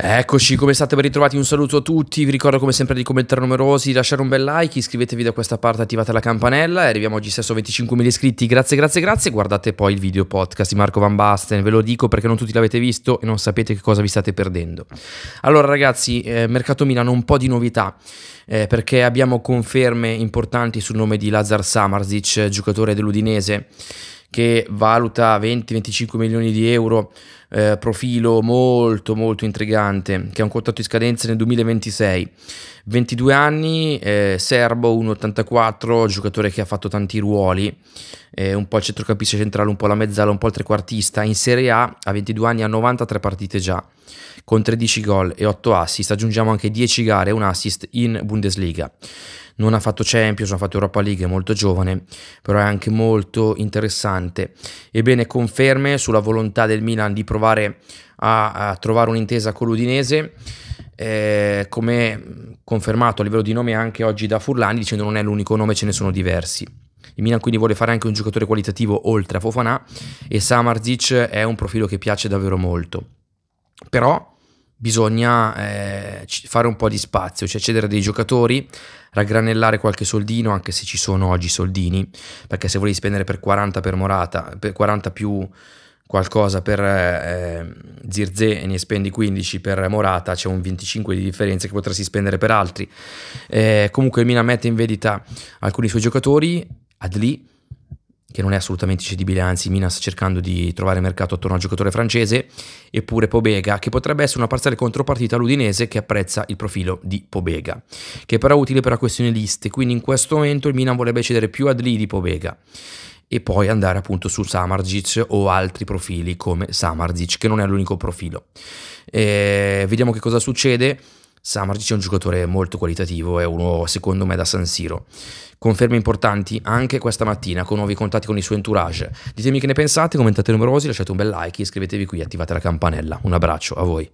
Eccoci, come state ben ritrovati, un saluto a tutti, vi ricordo come sempre di commentare numerosi, lasciare un bel like, iscrivetevi da questa parte, attivate la campanella e arriviamo oggi stesso a 25.000 iscritti, grazie grazie grazie, guardate poi il video podcast di Marco Van Basten, ve lo dico perché non tutti l'avete visto e non sapete che cosa vi state perdendo. Allora ragazzi, eh, mercato Milano un po' di novità, eh, perché abbiamo conferme importanti sul nome di Lazar Samarzic, giocatore dell'Udinese che valuta 20-25 milioni di euro eh, profilo molto molto intrigante che ha un contratto di scadenza nel 2026 22 anni eh, serbo 1,84 giocatore che ha fatto tanti ruoli eh, un po' il centrocampista centrale un po' la mezzala un po' il trequartista in Serie A a 22 anni ha 93 partite già con 13 gol e 8 assist aggiungiamo anche 10 gare e un assist in Bundesliga non ha fatto Champions, ha fatto Europa League, è molto giovane, però è anche molto interessante. Ebbene, conferme sulla volontà del Milan di provare provare a, a trovare un'intesa con l'Udinese. Eh, come confermato a livello di nome anche oggi da Furlani, dicendo non è l'unico nome, ce ne sono diversi. Il Milan quindi vuole fare anche un giocatore qualitativo oltre a Fofanà e Samarzic è un profilo che piace davvero molto. Però bisogna eh, fare un po' di spazio, cioè cedere dei giocatori, raggranellare qualche soldino, anche se ci sono oggi soldini, perché se volevi spendere per 40 per Morata, per 40 più qualcosa per eh, Zirze e ne spendi 15 per Morata, c'è un 25 di differenza che potresti spendere per altri. Eh, comunque il Milan mette in vendita alcuni suoi giocatori, Adli, che non è assolutamente cedibile, anzi Milan sta cercando di trovare mercato attorno al giocatore francese, eppure Pobega, che potrebbe essere una parziale contropartita all'Udinese che apprezza il profilo di Pobega, che è però utile per la questione liste, quindi in questo momento il Milan vorrebbe cedere più Adli di Pobega e poi andare appunto su Samardzic o altri profili come Samardzic, che non è l'unico profilo. E vediamo che cosa succede. Samardzic è un giocatore molto qualitativo, è uno secondo me da San Siro. Conferme importanti anche questa mattina con nuovi contatti con il suo entourage. Ditemi che ne pensate, commentate numerosi, lasciate un bel like, iscrivetevi qui, attivate la campanella. Un abbraccio a voi.